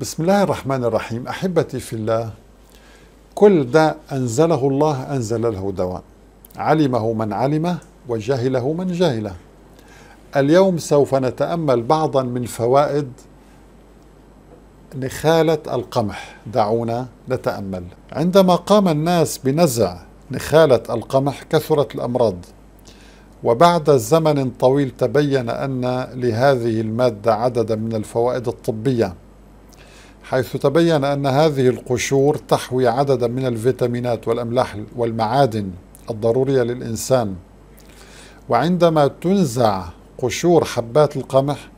بسم الله الرحمن الرحيم أحبتي في الله كل داء أنزله الله أنزل له دواء علمه من علمه وجهله من جهله اليوم سوف نتأمل بعضا من فوائد نخالة القمح دعونا نتأمل عندما قام الناس بنزع نخالة القمح كثرت الأمراض وبعد زمن طويل تبين أن لهذه المادة عددا من الفوائد الطبية حيث تبين أن هذه القشور تحوي عددا من الفيتامينات والأملاح والمعادن الضرورية للإنسان وعندما تنزع قشور حبات القمح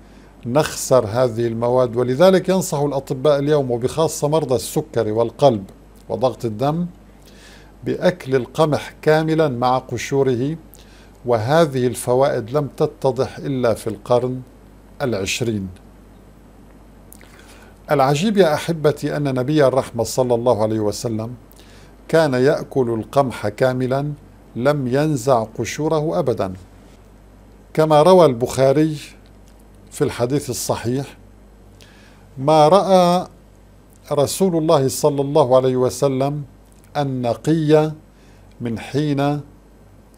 نخسر هذه المواد ولذلك ينصح الأطباء اليوم وبخاصة مرضى السكري والقلب وضغط الدم بأكل القمح كاملا مع قشوره وهذه الفوائد لم تتضح إلا في القرن العشرين العجيب يا أحبتي أن نبي الرحمة صلى الله عليه وسلم كان يأكل القمح كاملا لم ينزع قشوره أبدا كما روى البخاري في الحديث الصحيح ما رأى رسول الله صلى الله عليه وسلم النقي من حين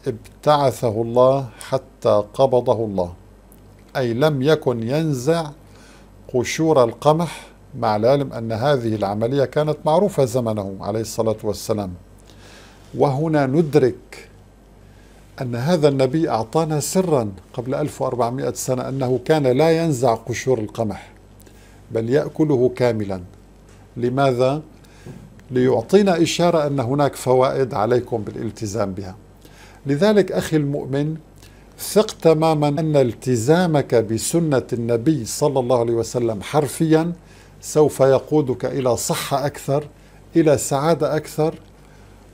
ابتعثه الله حتى قبضه الله أي لم يكن ينزع قشور القمح مع العلم أن هذه العملية كانت معروفة زمنه عليه الصلاة والسلام وهنا ندرك أن هذا النبي أعطانا سرا قبل 1400 سنة أنه كان لا ينزع قشور القمح بل يأكله كاملا لماذا؟ ليعطينا إشارة أن هناك فوائد عليكم بالالتزام بها لذلك أخي المؤمن ثق تماما أن التزامك بسنة النبي صلى الله عليه وسلم حرفيا سوف يقودك الى صحه اكثر الى سعاده اكثر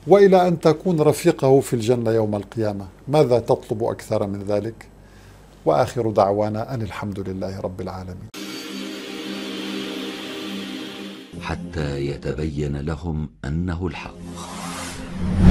والى ان تكون رفيقه في الجنه يوم القيامه ماذا تطلب اكثر من ذلك واخر دعوانا ان الحمد لله رب العالمين حتى يتبين لهم انه الحق